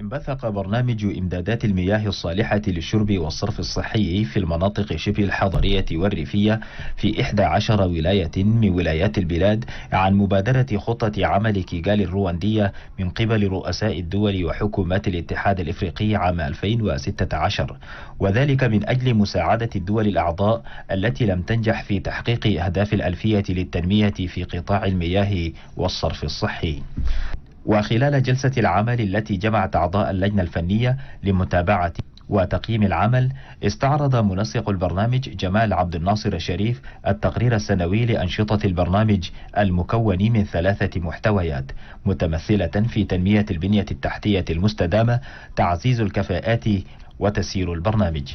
انبثق برنامج إمدادات المياه الصالحة للشرب والصرف الصحي في المناطق شبه الحضرية والريفية في 11 ولاية من ولايات البلاد عن مبادرة خطة عمل كيغالي الرواندية من قبل رؤساء الدول وحكومات الاتحاد الإفريقي عام 2016 وذلك من أجل مساعدة الدول الأعضاء التي لم تنجح في تحقيق أهداف الألفية للتنمية في قطاع المياه والصرف الصحي وخلال جلسة العمل التي جمعت أعضاء اللجنة الفنية لمتابعة وتقييم العمل استعرض منسق البرنامج جمال عبد الناصر الشريف التقرير السنوي لأنشطة البرنامج المكون من ثلاثة محتويات متمثلة في تنمية البنية التحتية المستدامة تعزيز الكفاءات وتسيير البرنامج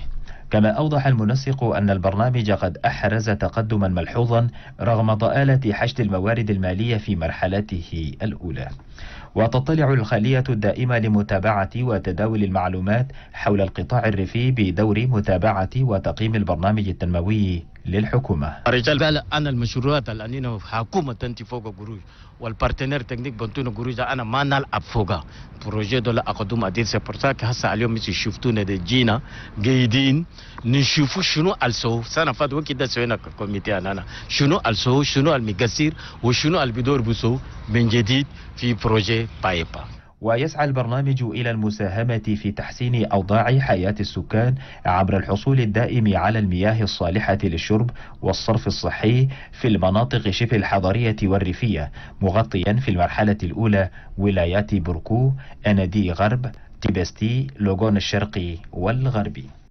كما أوضح المنسق أن البرنامج قد أحرز تقدما ملحوظا رغم ضآلة حشد الموارد المالية في مرحلته الأولى وتطلع الخلية الدائمة لمتابعة وتداول المعلومات حول القطاع الريفي بدور متابعة وتقييم البرنامج التنموي للحكومة رجال قال أنا المشروعات اللي أنا حكومة تنتي فوق قروش والبارتنير تكنيك بنتونا قروش أنا ما نال فوقها بروجي دول أقدم أدير سبرتاك هسا اليوم مثل شفتونا دي جينا قايدين نشوفوا شنو ألسو سنة فات وكي دا سوينا كوميتي أنا شنو ألسو شنو المقصير وشنو اللي بيدور بسو من جديد في بروجي بايبا ويسعى البرنامج إلى المساهمة في تحسين أوضاع حياة السكان عبر الحصول الدائم على المياه الصالحة للشرب والصرف الصحي في المناطق شبه الحضرية والريفية مغطيا في المرحلة الأولى ولايات بركو أنادي غرب تيبستي، لوغون الشرقي والغربي